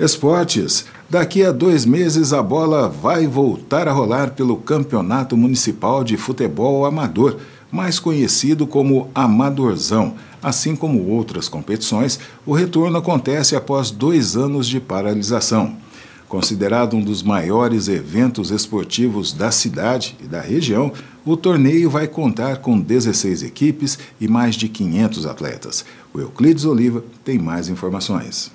Esportes. Daqui a dois meses a bola vai voltar a rolar pelo Campeonato Municipal de Futebol Amador, mais conhecido como Amadorzão. Assim como outras competições, o retorno acontece após dois anos de paralisação. Considerado um dos maiores eventos esportivos da cidade e da região, o torneio vai contar com 16 equipes e mais de 500 atletas. O Euclides Oliva tem mais informações.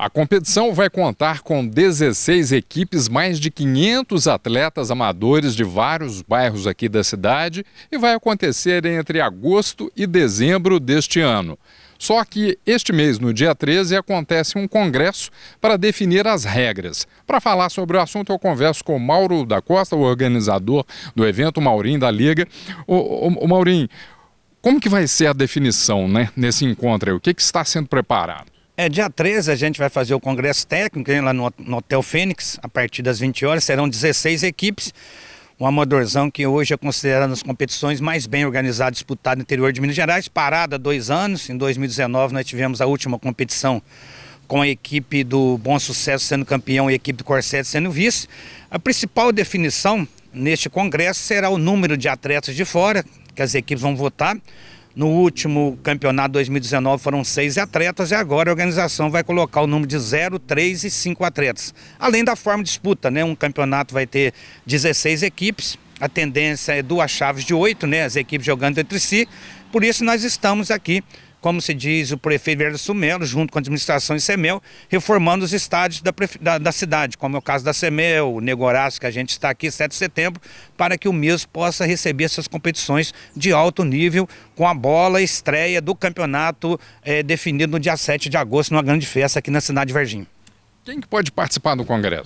A competição vai contar com 16 equipes, mais de 500 atletas amadores de vários bairros aqui da cidade e vai acontecer entre agosto e dezembro deste ano. Só que este mês, no dia 13, acontece um congresso para definir as regras. Para falar sobre o assunto, eu converso com Mauro da Costa, o organizador do evento, Maurim da Liga. O, o, o como que vai ser a definição né, nesse encontro? Aí? O que, que está sendo preparado? É, dia 13 a gente vai fazer o congresso técnico hein, lá no, no, Hotel Fênix, a partir das 20 horas. Serão 16 equipes. Um amadorzão que hoje é considerado as competições mais bem organizadas disputadas no interior de Minas Gerais. Parada há dois anos. Em 2019 nós tivemos a última competição com a equipe do Bom Sucesso sendo campeão e a equipe do Corsete sendo vice. A principal definição neste congresso será o número de atletas de fora que as equipes vão votar no último campeonato 2019 foram seis atletas e agora a organização vai colocar o número de 0, 3 e 5 atletas. Além da forma de disputa, né? Um campeonato vai ter 16 equipes, a tendência é duas chaves de oito, né? As equipes jogando entre si. Por isso nós estamos aqui como se diz o prefeito Verde Sumelo, junto com a administração e Semel, reformando os estádios da, da, da, cidade, como é o caso da Semel, o Negoraço, que a gente está aqui 7 de setembro, para que o mesmo possa receber essas competições de alto nível, com a bola estreia do campeonato é, definido no dia 7 de agosto, numa grande festa aqui na cidade de Verginho. Quem que pode participar do congresso?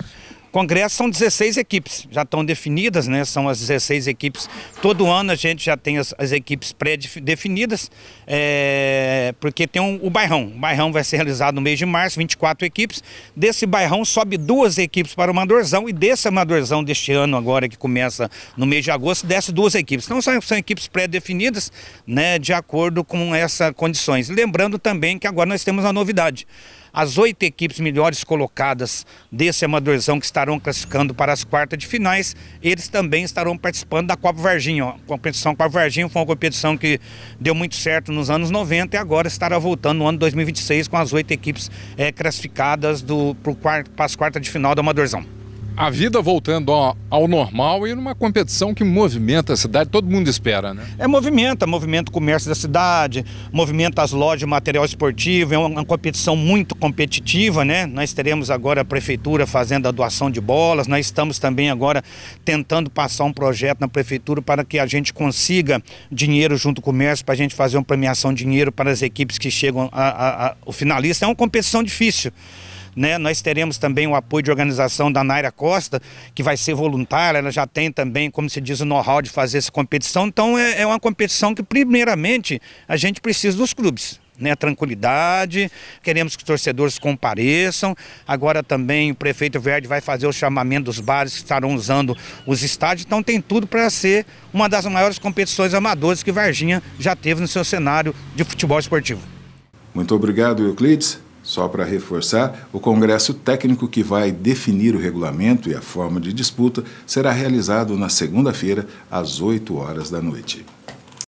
Congresso são 16 equipes, já estão definidas, né? São as 16 equipes. Todo ano a gente já tem as, as equipes pré-definidas, é, porque tem um, o bairrão. O bairrão vai ser realizado no mês de março, 24 equipes. Desse bairrão sobe duas equipes para o Madorzão e desse Madorzão deste ano agora, que começa no mês de agosto, desce duas equipes. Então são, são equipes pré-definidas, né? De acordo com essas condições. Lembrando também que agora nós temos uma novidade as oito equipes melhores colocadas desse amadorzão que estarão classificando para as quartas de finais, eles também estarão participando da Copa Varginha. A competição Copa Varginha foi uma competição que deu muito certo nos anos 90 e agora estará voltando no ano 2026 com as oito equipes é, classificadas do, pro quarto, para as quartas de final do amadorzão a vida voltando ao, ao, normal e numa competição que movimenta a cidade, todo mundo espera, né? É, movimenta, movimenta o comércio da cidade, movimenta as lojas de material esportivo, é uma, uma competição muito competitiva, né? Nós teremos agora a prefeitura fazendo a doação de bolas, nós estamos também agora tentando passar um projeto na prefeitura para que a gente consiga dinheiro junto com o comércio, para a gente fazer uma premiação de dinheiro para as equipes que chegam ao a o finalista. É uma competição difícil. Né? Nós teremos também o apoio de organização da Naira Costa, que vai ser voluntária, ela já tem também, como se diz, o know-how de fazer essa competição. Então é, é uma competição que, primeiramente, a gente precisa dos clubes né, tranquilidade, queremos que os torcedores compareçam. Agora também o prefeito Verde vai fazer o chamamento dos bares que estarão usando os estádios. Então tem tudo para ser uma das maiores competições amadoras que Varginha já teve no seu cenário de futebol esportivo. Muito obrigado, Euclides. Só para reforçar, o Congresso Técnico que vai definir o regulamento e a forma de disputa será realizado na segunda-feira, às 8 horas da noite.